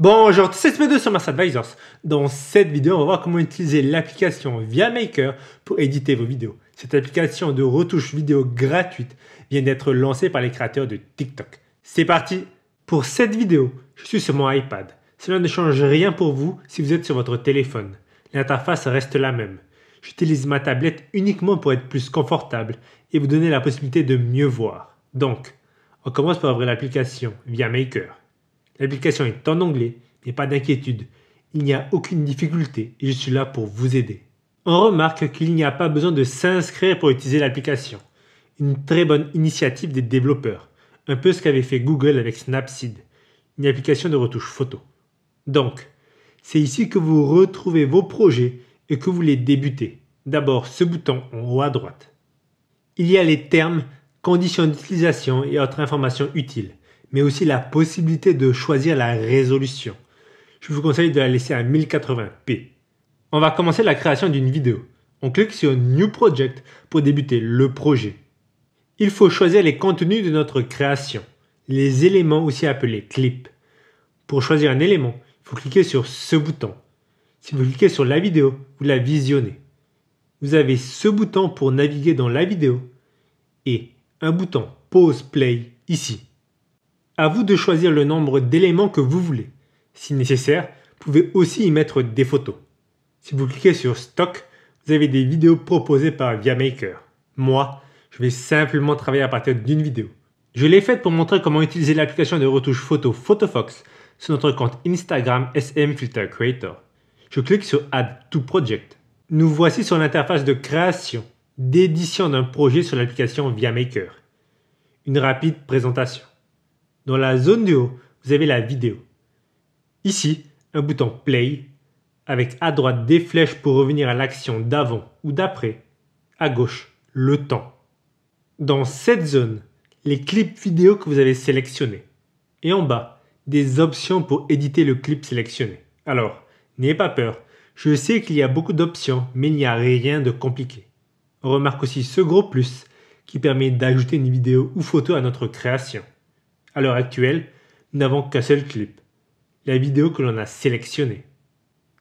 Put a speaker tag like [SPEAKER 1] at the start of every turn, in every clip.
[SPEAKER 1] Bonjour, c'est SP2 sur Mass Advisors. Dans cette vidéo, on va voir comment utiliser l'application Via Maker pour éditer vos vidéos. Cette application de retouche vidéo gratuite vient d'être lancée par les créateurs de TikTok. C'est parti Pour cette vidéo, je suis sur mon iPad. Cela ne change rien pour vous si vous êtes sur votre téléphone. L'interface reste la même. J'utilise ma tablette uniquement pour être plus confortable et vous donner la possibilité de mieux voir. Donc, on commence par ouvrir l'application Via Maker. L'application est en anglais, mais pas d'inquiétude. Il n'y a aucune difficulté et je suis là pour vous aider. On remarque qu'il n'y a pas besoin de s'inscrire pour utiliser l'application. Une très bonne initiative des développeurs, un peu ce qu'avait fait Google avec Snapseed, une application de retouche photo. Donc, c'est ici que vous retrouvez vos projets et que vous les débutez. D'abord ce bouton en haut à droite. Il y a les termes, conditions d'utilisation et autres informations utiles mais aussi la possibilité de choisir la résolution. Je vous conseille de la laisser à 1080p. On va commencer la création d'une vidéo. On clique sur New Project pour débuter le projet. Il faut choisir les contenus de notre création, les éléments aussi appelés clips. Pour choisir un élément, il faut cliquer sur ce bouton. Si vous cliquez sur la vidéo, vous la visionnez. Vous avez ce bouton pour naviguer dans la vidéo et un bouton Pause Play ici. À vous de choisir le nombre d'éléments que vous voulez. Si nécessaire, vous pouvez aussi y mettre des photos. Si vous cliquez sur Stock, vous avez des vidéos proposées par ViaMaker. Moi, je vais simplement travailler à partir d'une vidéo. Je l'ai faite pour montrer comment utiliser l'application de retouche photo PhotoFox sur notre compte Instagram SM Filter Creator. Je clique sur Add to Project. Nous voici sur l'interface de création, d'édition d'un projet sur l'application ViaMaker. Une rapide présentation. Dans la zone du haut, vous avez la vidéo. Ici, un bouton Play, avec à droite des flèches pour revenir à l'action d'avant ou d'après, à gauche, le temps. Dans cette zone, les clips vidéo que vous avez sélectionnés. Et en bas, des options pour éditer le clip sélectionné. Alors, n'ayez pas peur, je sais qu'il y a beaucoup d'options, mais il n'y a rien de compliqué. remarque aussi ce gros plus qui permet d'ajouter une vidéo ou photo à notre création. À l'heure actuelle, nous n'avons qu'un seul clip, la vidéo que l'on a sélectionnée.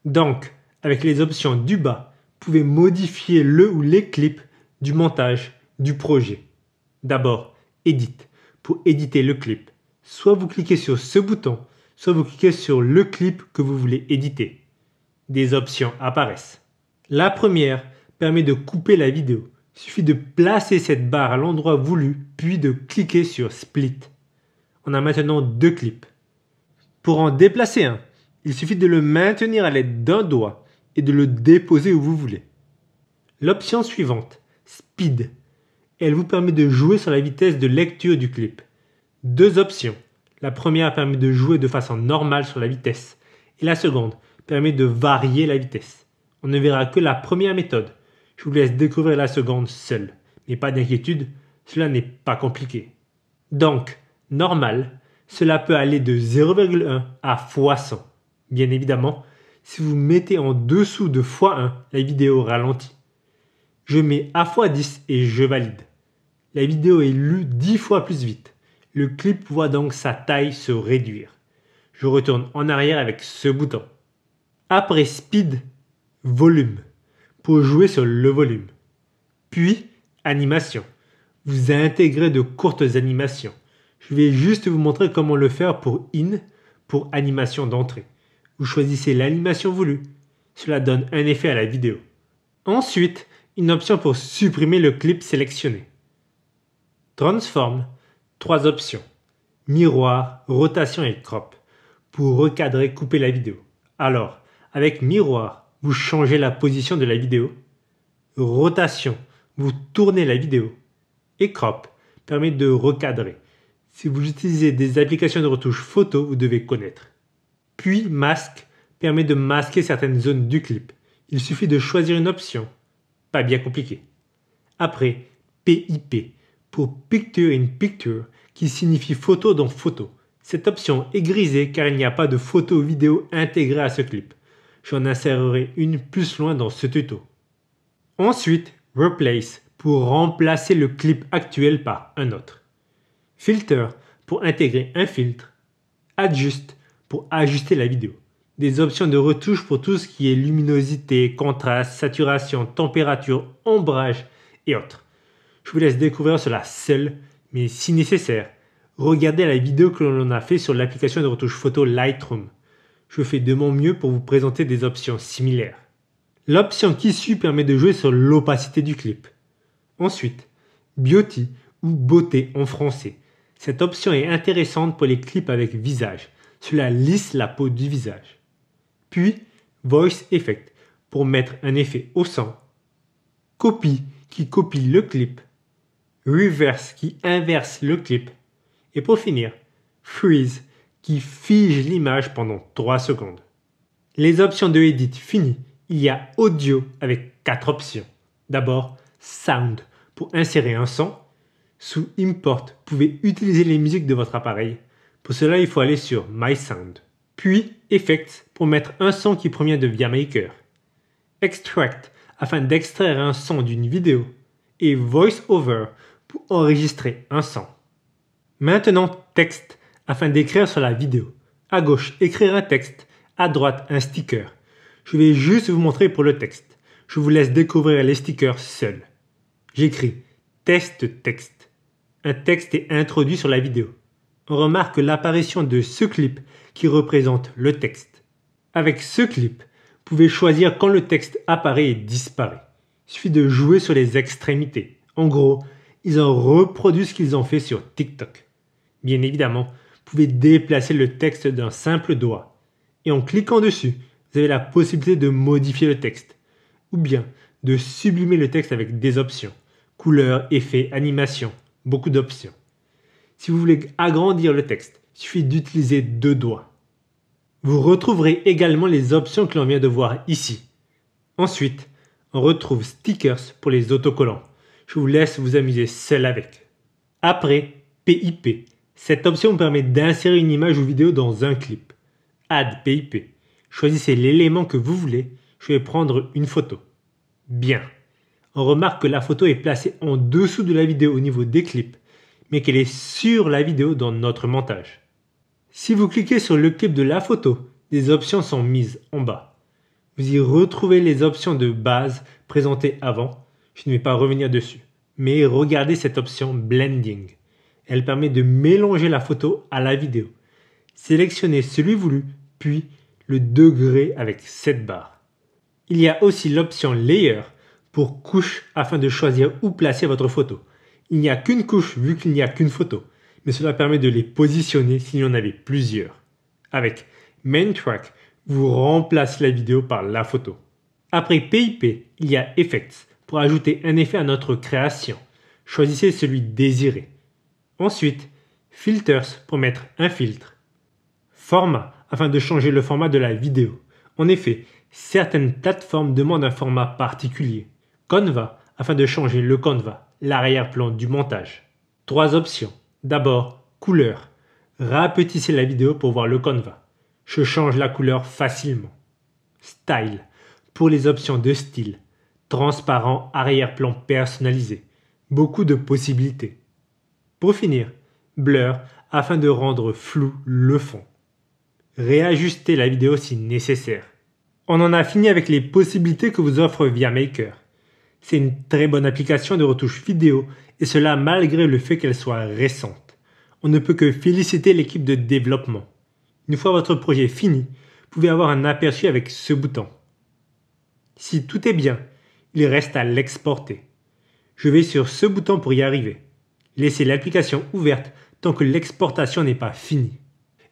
[SPEAKER 1] Donc, avec les options du bas, vous pouvez modifier le ou les clips du montage du projet. D'abord, Edit pour éditer le clip. Soit vous cliquez sur ce bouton, soit vous cliquez sur le clip que vous voulez éditer. Des options apparaissent. La première permet de couper la vidéo. Il suffit de placer cette barre à l'endroit voulu, puis de cliquer sur Split on a maintenant deux clips. Pour en déplacer un, il suffit de le maintenir à l'aide d'un doigt et de le déposer où vous voulez. L'option suivante, Speed, elle vous permet de jouer sur la vitesse de lecture du clip. Deux options. La première permet de jouer de façon normale sur la vitesse et la seconde permet de varier la vitesse. On ne verra que la première méthode. Je vous laisse découvrir la seconde seule. Mais pas d'inquiétude, cela n'est pas compliqué. Donc, Normal, cela peut aller de 0,1 à x100. Bien évidemment, si vous mettez en dessous de x1, la vidéo ralentit. Je mets à x 10 et je valide. La vidéo est lue 10 fois plus vite. Le clip voit donc sa taille se réduire. Je retourne en arrière avec ce bouton. Après Speed, Volume, pour jouer sur le volume. Puis Animation, vous intégrez de courtes animations je vais juste vous montrer comment le faire pour in, pour animation d'entrée. Vous choisissez l'animation voulue. Cela donne un effet à la vidéo. Ensuite, une option pour supprimer le clip sélectionné. Transform, trois options. Miroir, rotation et crop. Pour recadrer, couper la vidéo. Alors, avec miroir, vous changez la position de la vidéo. Rotation, vous tournez la vidéo. Et crop permet de recadrer. Si vous utilisez des applications de retouche photo, vous devez connaître. Puis Masque permet de masquer certaines zones du clip. Il suffit de choisir une option. Pas bien compliqué. Après, PIP pour Picture in Picture qui signifie photo dans photo. Cette option est grisée car il n'y a pas de photo vidéo intégrée à ce clip. J'en insérerai une plus loin dans ce tuto. Ensuite, Replace pour remplacer le clip actuel par un autre. Filter pour intégrer un filtre. Adjust pour ajuster la vidéo. Des options de retouche pour tout ce qui est luminosité, contraste, saturation, température, ombrage et autres. Je vous laisse découvrir cela seul, mais si nécessaire, regardez la vidéo que l'on a fait sur l'application de retouche photo Lightroom. Je fais de mon mieux pour vous présenter des options similaires. L'option qui suit permet de jouer sur l'opacité du clip. Ensuite, beauty ou beauté en français cette option est intéressante pour les clips avec visage. Cela lisse la peau du visage. Puis, Voice Effect pour mettre un effet au son. Copy qui copie le clip. Reverse qui inverse le clip. Et pour finir, Freeze qui fige l'image pendant 3 secondes. Les options de Edit finies. Il y a Audio avec 4 options. D'abord, Sound pour insérer un son sous Import, vous pouvez utiliser les musiques de votre appareil. Pour cela, il faut aller sur My Sound, puis Effects pour mettre un son qui provient de ViaMaker, Extract afin d'extraire un son d'une vidéo et Voice Over pour enregistrer un son. Maintenant, texte afin d'écrire sur la vidéo. À gauche, écrire un texte, à droite, un sticker. Je vais juste vous montrer pour le texte. Je vous laisse découvrir les stickers seuls. J'écris test texte un texte est introduit sur la vidéo. On remarque l'apparition de ce clip qui représente le texte. Avec ce clip, vous pouvez choisir quand le texte apparaît et disparaît. Il suffit de jouer sur les extrémités. En gros, ils ont reproduit ce qu'ils ont fait sur TikTok. Bien évidemment, vous pouvez déplacer le texte d'un simple doigt. Et en cliquant dessus, vous avez la possibilité de modifier le texte. Ou bien de sublimer le texte avec des options. Couleur, effet, animation, beaucoup d'options. Si vous voulez agrandir le texte, il suffit d'utiliser deux doigts. Vous retrouverez également les options que l'on vient de voir ici. Ensuite, on retrouve stickers pour les autocollants. Je vous laisse vous amuser seul avec. Après, PIP. Cette option permet d'insérer une image ou vidéo dans un clip. Add PIP. Choisissez l'élément que vous voulez. Je vais prendre une photo. Bien on remarque que la photo est placée en dessous de la vidéo au niveau des clips, mais qu'elle est sur la vidéo dans notre montage. Si vous cliquez sur le clip de la photo, des options sont mises en bas. Vous y retrouvez les options de base présentées avant, je ne vais pas revenir dessus. Mais regardez cette option Blending. Elle permet de mélanger la photo à la vidéo. Sélectionnez celui voulu, puis le degré avec cette barre. Il y a aussi l'option Layer pour couche afin de choisir où placer votre photo. Il n'y a qu'une couche vu qu'il n'y a qu'une photo, mais cela permet de les positionner s'il y en avait plusieurs. Avec Main Track, vous remplacez la vidéo par la photo. Après PIP, il y a Effects pour ajouter un effet à notre création. Choisissez celui désiré. Ensuite, Filters pour mettre un filtre. Format afin de changer le format de la vidéo. En effet, certaines plateformes demandent un format particulier. Canva afin de changer le Canva, l'arrière-plan du montage. Trois options. D'abord, couleur. Rapetissez la vidéo pour voir le Canva. Je change la couleur facilement. Style. Pour les options de style. Transparent, arrière-plan personnalisé. Beaucoup de possibilités. Pour finir, blur afin de rendre flou le fond. Réajuster la vidéo si nécessaire. On en a fini avec les possibilités que vous offre Via Maker. C'est une très bonne application de retouche vidéo et cela malgré le fait qu'elle soit récente. On ne peut que féliciter l'équipe de développement. Une fois votre projet fini, vous pouvez avoir un aperçu avec ce bouton. Si tout est bien, il reste à l'exporter. Je vais sur ce bouton pour y arriver. Laissez l'application ouverte tant que l'exportation n'est pas finie.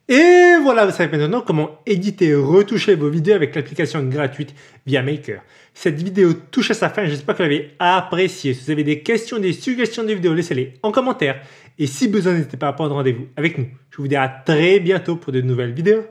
[SPEAKER 1] Et voilà, vous savez maintenant comment éditer et retoucher vos vidéos avec l'application gratuite via Maker. Cette vidéo touche à sa fin, j'espère que vous l'avez appréciée. Si vous avez des questions, des suggestions de vidéos, laissez-les en commentaire. Et si besoin, n'hésitez pas à prendre rendez-vous avec nous. Je vous dis à très bientôt pour de nouvelles vidéos.